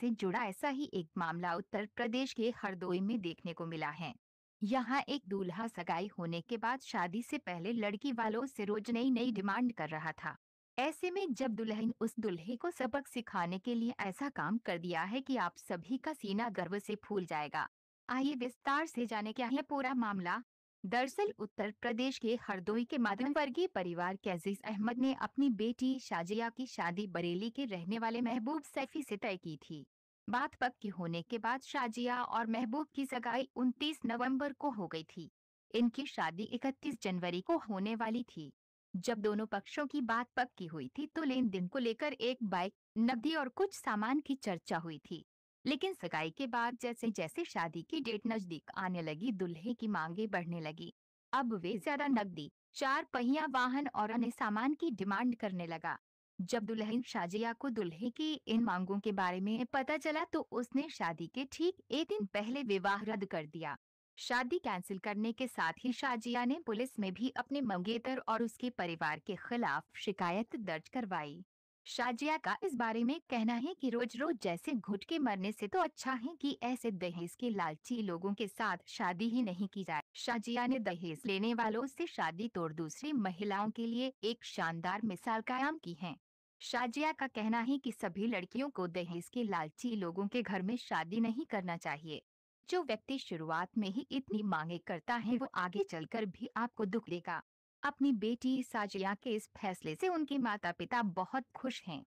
से जुड़ा ऐसा ही एक मामला उत्तर प्रदेश के हरदोई में देखने को मिला है यहाँ एक दूल्हा सगाई होने के बाद शादी से पहले लड़की वालों से रोज नई नई डिमांड कर रहा था ऐसे में जब दुल्हन उस दुल्हे को सबक सिखाने के लिए ऐसा काम कर दिया है कि आप सभी का सीना गर्व से फूल जाएगा आइए विस्तार से जाने क्या है पूरा मामला दरअसल उत्तर प्रदेश के हरदोई के मध्यम वर्गीय परिवार कैजीज अहमद ने अपनी बेटी शाजिया की शादी बरेली के रहने वाले महबूब सैफी से तय की थी बात पक्की होने के बाद शाजिया और महबूब की सगाई 29 नवंबर को हो गई थी इनकी शादी 31 जनवरी को होने वाली थी जब दोनों पक्षों की बात पक्की हुई थी तो लेन देन को लेकर एक बाइक नकदी और कुछ सामान की चर्चा हुई थी लेकिन सगाई के बाद जैसे जैसे शादी की डेट नजदीक आने लगी दुल्हे की मांगे बढ़ने लगी अब वे ज्यादा नकदी चार पहिया वाहन और अन्य सामान की डिमांड करने लगा जब दुल्हन शाजिया को दुल्हे की इन मांगों के बारे में पता चला तो उसने शादी के ठीक एक दिन पहले विवाह रद्द कर दिया शादी कैंसिल करने के साथ ही शाजिया ने पुलिस में भी अपने मंगेतर और उसके परिवार के खिलाफ शिकायत दर्ज करवाई शाजिया का इस बारे में कहना है कि रोज रोज जैसे घुटके मरने से तो अच्छा है कि ऐसे दहेज के लालची लोगों के साथ शादी ही नहीं की जाए शाजिया ने दहेज लेने वालों से शादी तोड़ दूसरी महिलाओं के लिए एक शानदार मिसाल कायम की है शाजिया का कहना है कि सभी लड़कियों को दहेज के लालची लोगों के घर में शादी नहीं करना चाहिए जो व्यक्ति शुरुआत में ही इतनी मांगे करता है वो आगे चलकर भी आपको दुख देगा अपनी बेटी साजिया के इस फैसले से उनके माता पिता बहुत खुश हैं